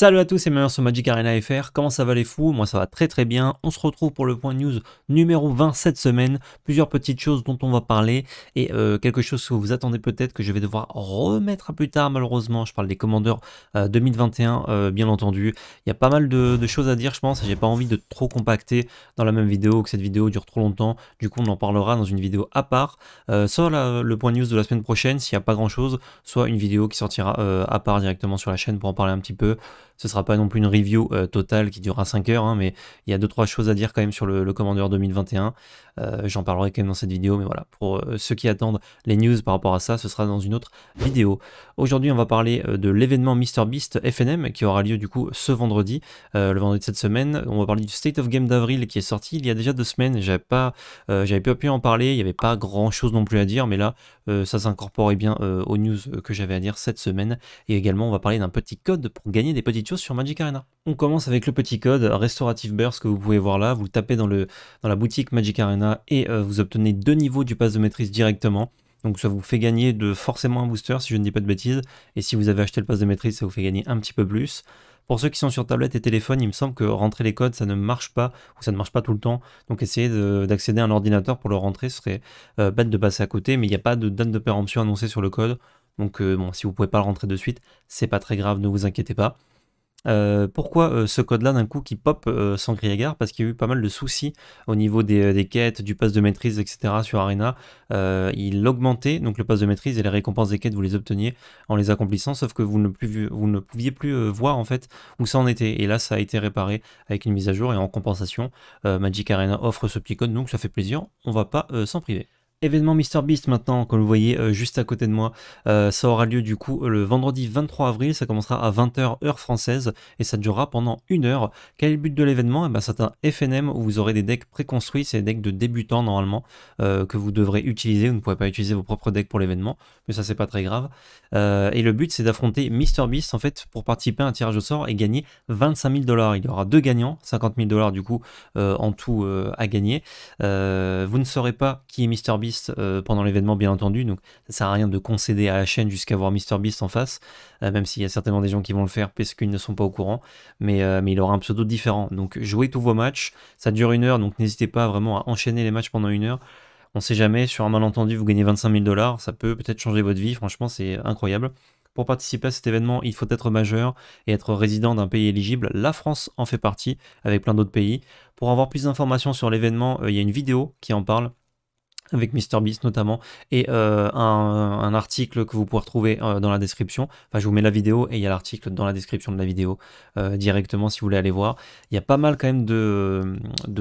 Salut à tous et bienvenue sur Magic Arena FR, comment ça va les fous Moi ça va très très bien, on se retrouve pour le point news numéro 20 cette semaine, plusieurs petites choses dont on va parler et euh, quelque chose que vous attendez peut-être que je vais devoir remettre à plus tard malheureusement, je parle des commandeurs 2021 euh, euh, bien entendu, il y a pas mal de, choses à dire je pense, j'ai pas envie de trop compacter dans la même vidéo, que cette vidéo dure trop longtemps, du coup on en parlera dans une vidéo à part, soit le point news de la semaine prochaine s'il n'y a pas grand chose, soit une vidéo qui sortira à part directement sur la chaîne pour en parler un petit peu. Ce sera pas non plus une review euh, totale qui durera 5 heures, hein, mais il y a 2-3 choses à dire quand même sur le, Commander 2021. Euh, j'en parlerai quand même dans cette vidéo, mais voilà, pour euh, ceux qui attendent les news par rapport à ça, ce sera dans une autre vidéo. Aujourd'hui, on va parler de l'événement MrBeast FNM qui aura lieu du coup ce vendredi, le vendredi de cette semaine. On va parler du State of Game d'avril qui est sorti il y a déjà deux semaines. J'avais pas, j'avais pas pu en parler, il n'y avait pas grand chose non plus à dire, mais là, ça s'incorporait bien aux news que j'avais à dire cette semaine. Et également, on va parler d'un petit code pour gagner des petites sur Magic Arena. On commence avec le petit code Restaurative Burst que vous pouvez voir là. Vous le tapez dans, la boutique Magic Arena et euh, vous obtenez deux niveaux du pass de maîtrise directement. Donc ça vous fait gagner de forcément un booster si je ne dis pas de bêtises. Et si vous avez acheté le pass de maîtrise, ça vous fait gagner un petit peu plus. Pour ceux qui sont sur tablette et téléphone, il me semble que rentrer les codes, ça ne marche pas, ou ça ne marche pas tout le temps. Donc essayez d'accéder à un ordinateur pour le rentrer, ce serait euh, bête de passer à côté, mais il n'y a pas de date de péremption annoncée sur le code. Donc euh, bon, si vous ne pouvez pas le rentrer de suite, c'est pas très grave, ne vous inquiétez pas. Euh, pourquoi euh, ce code-là d'un coup qui pop euh, sans crier gare Parce qu'il y a eu pas mal de soucis au niveau des, quêtes, du pass de maîtrise, etc. sur Arena. il augmentait donc le pass de maîtrise et les récompenses des quêtes, vous les obteniez en les accomplissant, sauf que vous ne, vous ne pouviez plus voir en fait où ça en était. Et là, ça a été réparé avec une mise à jour et en compensation. Magic Arena offre ce petit code, donc ça fait plaisir, on va pas s'en priver événement MrBeast maintenant, comme vous voyez euh, juste à côté de moi. Euh, ça aura lieu du coup le vendredi 23 avril, ça commencera à 20h heure française et ça durera pendant une heure. Quel est le but de l'événement eh ben, C'est un FNM où vous aurez des decks préconstruits, c'est des decks de débutants normalement euh, que vous devrez utiliser. Vous ne pourrez pas utiliser vos propres decks pour l'événement, mais ça c'est pas très grave. et le but c'est d'affronter MrBeast en fait pour participer à un tirage au sort et gagner 25 000 dollars. Il y aura deux gagnants, 50 000 dollars du coup en tout à gagner. vous ne saurez pas qui est MrBeast euh, pendant l'événement, bien entendu. Donc ça sert à rien de concéder à la chaîne jusqu'à voir MrBeast en face, euh, même s'il y a certainement des gens qui vont le faire parce qu'ils ne sont pas au courant. Mais, euh, mais il aura un pseudo différent. Donc jouez tous vos matchs. Ça dure une heure, donc n'hésitez pas vraiment à enchaîner les matchs pendant une heure. On sait jamais, sur un malentendu, vous gagnez 25 000 dollars, ça peut peut-être changer votre vie, franchement, c'est incroyable. Pour participer à cet événement, il faut être majeur et être résident d'un pays éligible. La France en fait partie, avec plein d'autres pays. Pour avoir plus d'informations sur l'événement, il y a une vidéo qui en parle avec MrBeast notamment, et euh, un, article que vous pouvez retrouver euh, dans la description. Enfin, je vous mets la vidéo et il y a l'article dans la description de la vidéo euh, directement si vous voulez aller voir. Il y a pas mal quand même de,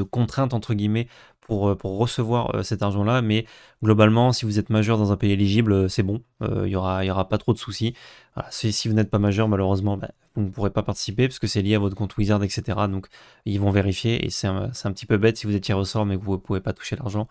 contraintes entre guillemets pour, recevoir cet argent-là, mais globalement, si vous êtes majeur dans un pays éligible, c'est bon, il n'y aura, y aura pas trop de soucis. si, vous n'êtes pas majeur, malheureusement, bah, vous ne pourrez pas participer parce que c'est lié à votre compte Wizard, etc. Donc, ils vont vérifier et c'est un, un, petit peu bête si vous étiez ressort mais que vous ne pouvez pas toucher l'argent.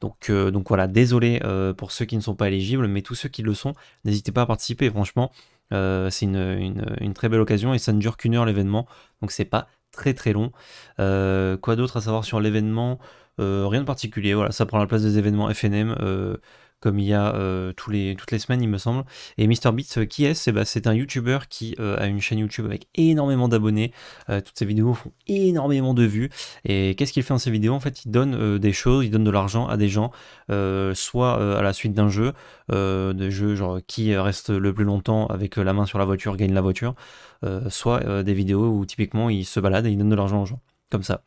Donc, euh, donc voilà, désolé euh, pour ceux qui ne sont pas éligibles, mais tous ceux qui le sont, n'hésitez pas à participer. Franchement, euh, c'est une, une, très belle occasion et ça ne dure qu'une heure l'événement, donc c'est pas très très long. quoi d'autre à savoir sur l'événement Rien de particulier, voilà, ça prend la place des événements FNM comme il y a euh, toutes les semaines, il me semble. Et MrBeats, beats euh, qui est-ce eh ben, C'est un YouTuber qui euh, a une chaîne YouTube avec énormément d'abonnés. toutes ses vidéos font énormément de vues. Et qu'est-ce qu'il fait dans ses vidéos En fait, il donne des choses, il donne de l'argent à des gens, soit à la suite d'un jeu, des jeux genre qui reste le plus longtemps avec la main sur la voiture, gagne la voiture, soit des vidéos où typiquement il se balade et il donne de l'argent aux gens comme ça.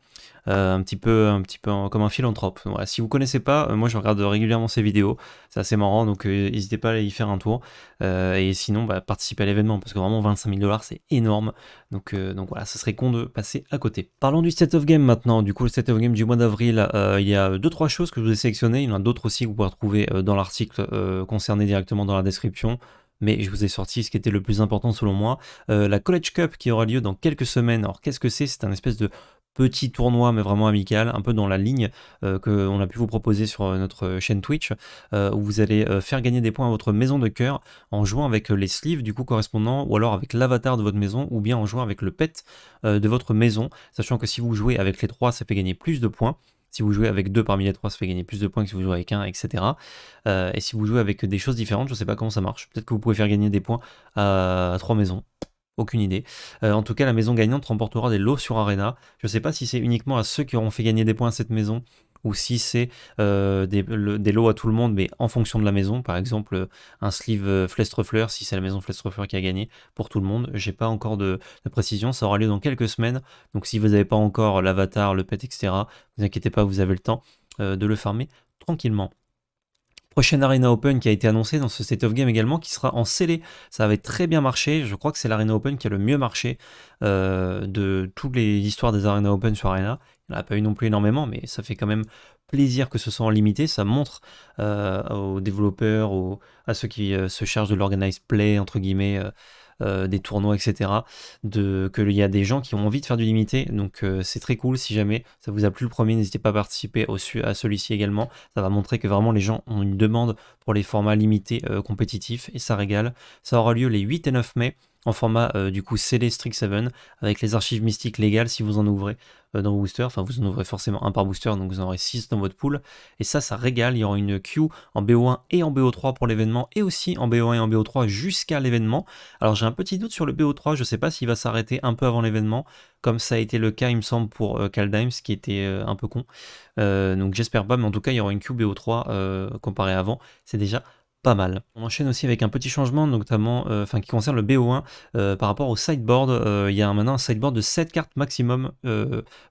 Euh, un petit peu, un petit peu comme un philanthrope. Si vous connaissez pas, euh, moi je regarde régulièrement ces vidéos, c'est assez marrant, donc euh, n'hésitez pas à y faire un tour. et sinon, bah, participez à l'événement, parce que vraiment 25 000 dollars, c'est énorme. Donc, donc voilà, ce serait con de passer à côté. Parlons du State of Game maintenant. Du coup, le State of Game du mois d'avril, il y a 2-3 choses que je vous ai sélectionnées. Il y en a d'autres aussi que vous pourrez trouver dans l'article concerné directement dans la description mais je vous ai sorti ce qui était le plus important selon moi, la College Cup qui aura lieu dans quelques semaines. Alors qu'est-ce que c'est C'est un espèce de petit tournoi, mais vraiment amical, un peu dans la ligne euh, que qu'on a pu vous proposer sur euh, notre chaîne Twitch, euh, où vous allez faire gagner des points à votre maison de cœur en jouant avec les sleeves du coup correspondant, ou alors avec l'avatar de votre maison, ou bien en jouant avec le pet de votre maison, sachant que si vous jouez avec les trois, ça fait gagner plus de points. Si vous jouez avec deux parmi les trois, ça fait gagner plus de points que si vous jouez avec un, etc. et si vous jouez avec des choses différentes, je ne sais pas comment ça marche. Peut-être que vous pouvez faire gagner des points à trois maisons aucune idée. Euh, en tout cas, la maison gagnante remportera des lots sur Arena. Je ne sais pas si c'est uniquement à ceux qui auront fait gagner des points à cette maison ou si c'est euh, des, lots à tout le monde, mais en fonction de la maison. Par exemple, un sleeve euh, Flestrefleur, si c'est la maison Flestrefleur qui a gagné, pour tout le monde. J'ai pas encore de, précision, ça aura lieu dans quelques semaines. Donc si vous n'avez pas encore l'avatar, le pet, etc., vous inquiétez pas, vous avez le temps de le farmer tranquillement. Prochaine Arena Open qui a été annoncée dans ce State of Game également, qui sera en scellé. Ça avait très bien marché. Je crois que c'est l'Arena Open qui a le mieux marché euh, de toutes les histoires des Arena Open sur Arena. Il n'y en a pas eu non plus énormément, mais ça fait quand même plaisir que ce soit en limité. Ça montre euh, aux développeurs, à ceux qui euh, se chargent de l'organise play, entre guillemets, euh, des tournois, etc. De, que il y a des gens qui ont envie de faire du limité. Donc euh, c'est très cool si jamais ça vous a plu le premier, n'hésitez pas à participer au, à celui-ci également. Ça va montrer que vraiment les gens ont une demande pour les formats limités euh, compétitifs et ça régale. Ça aura lieu les 8 et 9 mai en format euh, du coup scellé Strict 7 avec les archives mystiques légales si vous en ouvrez euh, dans vos boosters. Enfin, vous en ouvrez forcément un par booster, donc vous en aurez 6 dans votre pool. Et ça, ça régale. Il y aura une queue en BO1 et en BO3 pour l'événement et aussi en BO1 et en BO3 jusqu'à l'événement. Alors, j'ai un petit doute sur le BO3. Je sais pas s'il va s'arrêter un peu avant l'événement, comme ça a été le cas, il me semble, pour cal euh, Kaldheim, ce qui était un peu con. donc, j'espère pas, mais en tout cas, il y aura une queue BO3 comparé avant. C'est déjà pas mal. On enchaîne aussi avec un petit changement, notamment euh, enfin, qui concerne le BO1 euh, par rapport au sideboard. Euh, il y a maintenant un sideboard de 7 cartes maximum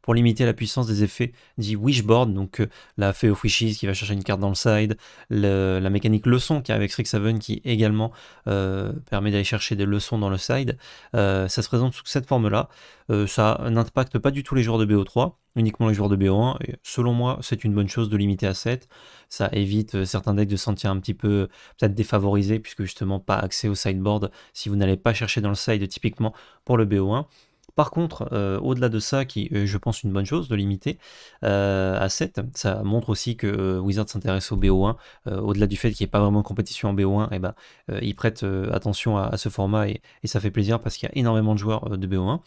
pour limiter la puissance des effets dit wishboard, donc la fée of wishes qui va chercher une carte dans le side, la mécanique leçon qui a avec Strixhaven qui également permet d'aller chercher des leçons dans le side. ça se présente sous cette forme-là. ça n'impacte pas du tout les joueurs de BO3 uniquement les joueurs de BO1. Et selon moi, c'est une bonne chose de limiter à 7. Ça évite euh, certains decks de se sentir un petit peu peut-être défavorisés, puisque justement pas accès au sideboard si vous n'allez pas chercher dans le side typiquement pour le BO1. Par contre, euh, au-delà de ça, qui est, je pense une bonne chose de limiter euh, à 7, ça montre aussi que Wizard s'intéresse au BO1. au-delà du fait qu'il n'y ait pas vraiment de compétition en BO1, et eh ben, ils prête attention à, ce format et, ça fait plaisir parce qu'il y a énormément de joueurs de BO1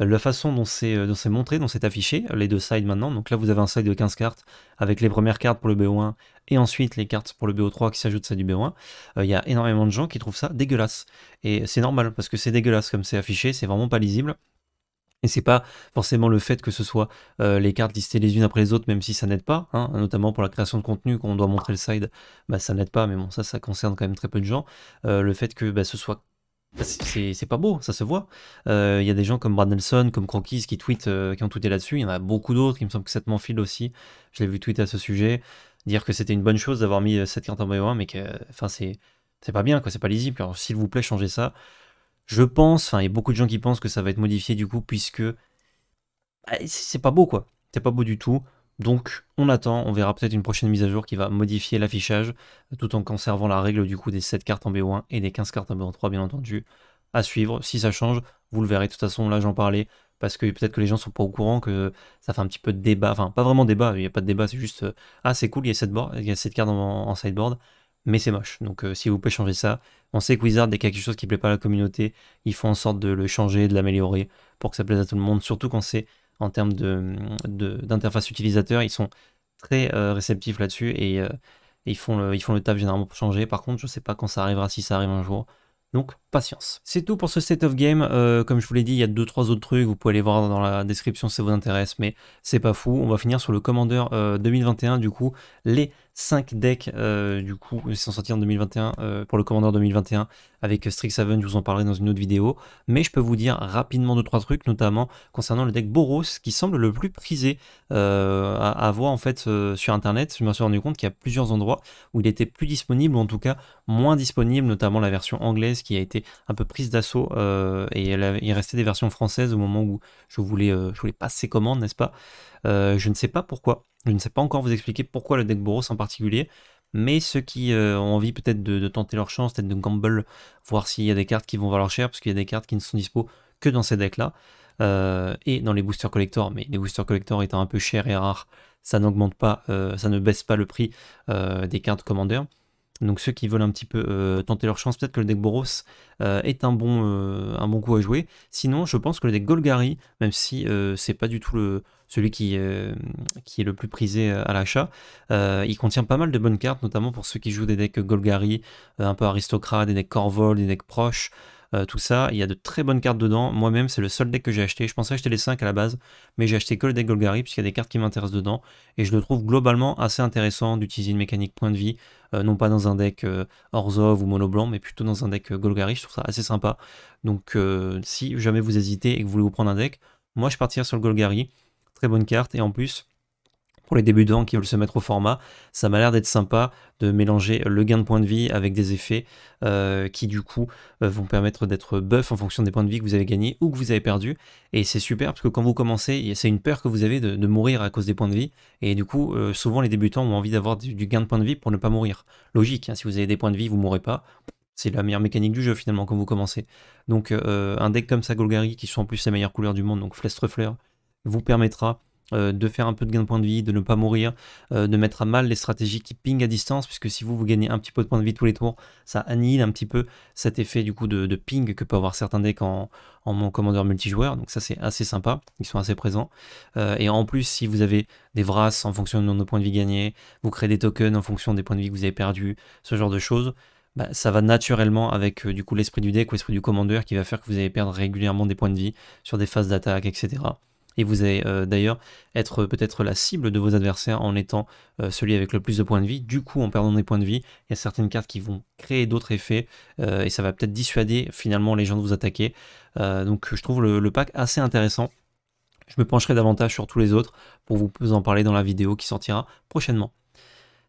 la façon euh, dont c'est montré, dont c'est affiché, les deux sides maintenant. Donc là, vous avez un side de 15 cartes avec les premières cartes pour le BO1 et ensuite les cartes pour le BO3 qui s'ajoutent à du BO1. Euh, il y a énormément de gens qui trouvent ça dégueulasse. Et c'est normal parce que c'est dégueulasse comme c'est affiché, c'est vraiment pas lisible. Et c'est pas forcément le fait que ce soit euh, les cartes listées les unes après les autres, même si ça n'aide pas, hein. notamment pour la création de contenu, quand on doit montrer le side, bah, ça n'aide pas, mais bon, ça, ça concerne quand même très peu de gens. le fait que bah, ce soit bah, c'est pas beau, ça se voit. Euh, il y a des gens comme Brad Nelson, comme Cronkies qui tweetent, euh, qui ont tweeté là-dessus. Il y en a beaucoup d'autres. qui me semble que Seth Manfield aussi. Je l'ai vu tweeter à ce sujet. Dire que c'était une bonne chose d'avoir mis cette carte en 1 mais que, c'est pas bien, quoi. C'est pas lisible. s'il vous plaît, changez ça. Je pense, enfin, il y a beaucoup de gens qui pensent que ça va être modifié du coup, puisque bah, c'est pas beau, quoi. C'est pas beau du tout. Donc on attend, on verra peut-être une prochaine mise à jour qui va modifier l'affichage tout en conservant la règle du coup des 7 cartes en BO1 et des 15 cartes en BO3 bien entendu. À suivre, si ça change, vous le verrez de toute façon, là j'en parlais parce que peut-être que les gens sont pas au courant que ça fait un petit peu de débat, enfin pas vraiment débat, il n'y a pas de débat, c'est juste euh, ah c'est cool, il y a 7, il cartes en, sideboard, mais c'est moche. Donc s'il euh, si vous pouvez changer ça, on sait que Wizard, dès quelque chose qui ne plaît pas à la communauté, il faut en sorte de le changer, de l'améliorer pour que ça plaise à tout le monde, surtout quand c'est en termes d'interface de, utilisateur. Ils sont très euh, réceptifs là-dessus euh, et, ils, font le, ils font le taf généralement pour changer. Par contre, je ne sais pas quand ça arrivera, si ça arrive un jour. Donc patience. C'est tout pour ce set of game. Euh, comme je vous l'ai dit, il y a 2-3 autres trucs. Vous pouvez aller voir dans la description si ça vous intéresse, mais c'est pas fou. On va finir sur le Commander 2021, du coup, les 5 decks euh, du coup qui sont sortis en 2021 euh, pour le Commander 2021 avec euh, Strixhaven, je vous en parlerai dans une autre vidéo. Mais je peux vous dire rapidement 2 trois trucs, notamment concernant le deck Boros qui semble le plus prisé à avoir en fait sur internet. Je me suis rendu compte qu'il y a plusieurs endroits où il était plus disponible ou en tout cas moins disponible, notamment la version anglaise qui a été un peu prise d'assaut et il restait des versions françaises au moment où je voulais, je voulais passer commande, n'est-ce pas euh, je ne sais pas pourquoi. Je ne sais pas encore vous expliquer pourquoi le deck Boros en particulier. Mais ceux qui euh, ont envie peut-être de, tenter leur chance, peut-être de gamble, voir s'il y a des cartes qui vont valoir cher, parce qu'il y a des cartes qui ne sont dispo que dans ces decks-là. Euh, et dans les boosters collector, mais les boosters collector étant un peu chers et rares, ça n'augmente pas, ça ne baisse pas le prix des cartes commandeurs. Donc ceux qui veulent un petit peu euh, tenter leur chance, peut-être que le deck Boros euh, est un bon, euh, un bon coup à jouer. Sinon, je pense que le deck Golgari, même si c'est pas du tout le, celui qui, qui est le plus prisé à l'achat, il contient pas mal de bonnes cartes, notamment pour ceux qui jouent des decks Golgari, un peu aristocrates, des decks Corvol, des decks proches. Euh, tout ça. Il y a de très bonnes cartes dedans. Moi-même, c'est le seul deck que j'ai acheté. Je pensais acheter les 5 à la base, mais j'ai acheté que le deck Golgari, puisqu'il y a des cartes qui m'intéressent dedans. Et je le trouve globalement assez intéressant d'utiliser une mécanique point de vie, euh, non pas dans un deck euh, ou Mono mais plutôt dans un deck euh, Golgari. Je trouve ça assez sympa. Donc, si jamais vous hésitez et que vous voulez vous prendre un deck, moi je partirai sur le Golgari. Très bonne carte. Et en plus, pour les débutants qui veulent se mettre au format. Ça m'a l'air d'être sympa de mélanger le gain de points de vie avec des effets euh, qui du coup euh, vont permettre d'être buff en fonction des points de vie que vous avez gagnés ou que vous avez perdus. Et c'est super parce que quand vous commencez, c'est une peur que vous avez de, mourir à cause des points de vie. Et du coup, euh, souvent les débutants ont envie d'avoir du, gain de points de vie pour ne pas mourir. Logique, hein, si vous avez des points de vie, vous ne mourrez pas. C'est la meilleure mécanique du jeu finalement quand vous commencez. Donc un deck comme ça, Golgari, qui sont en plus les meilleures couleurs du monde, donc Flestrefleur, vous permettra euh, de faire un peu de gain de points de vie, de ne pas mourir, euh, de mettre à mal les stratégies qui pingent à distance, puisque si vous, vous gagnez un petit peu de points de vie tous les tours, ça annihile un petit peu cet effet du coup de, ping que peut avoir certains decks en, mon commandeur multijoueur, donc ça c'est assez sympa, ils sont assez présents. Euh, et en plus, si vous avez des Vras en fonction de nos points de vie gagnés, vous créez des tokens en fonction des points de vie que vous avez perdus, ce genre de choses, bah, ça va naturellement avec du coup l'esprit du deck ou l'esprit du commandeur qui va faire que vous allez perdre régulièrement des points de vie sur des phases d'attaque, etc. Et vous allez euh, d'ailleurs être euh, peut-être la cible de vos adversaires en étant euh, celui avec le plus de points de vie. Du coup, en perdant des points de vie, il y a certaines cartes qui vont créer d'autres effets et ça va peut-être dissuader finalement les gens de vous attaquer. donc je trouve le, pack assez intéressant. Je me pencherai davantage sur tous les autres pour vous en parler dans la vidéo qui sortira prochainement.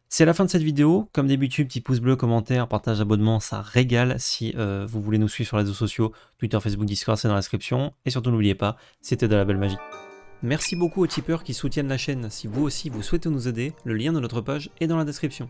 C'est la fin de cette vidéo. Comme d'habitude, petit pouce bleu, commentaire, partage, abonnement, ça régale. Si euh, vous voulez nous suivre sur les réseaux sociaux, Twitter, Facebook, Discord, c'est dans la description. Et surtout, n'oubliez pas, c'était de la belle magie. Merci beaucoup aux tipeurs qui soutiennent la chaîne. Si vous aussi vous souhaitez nous aider, le lien de notre page est dans la description.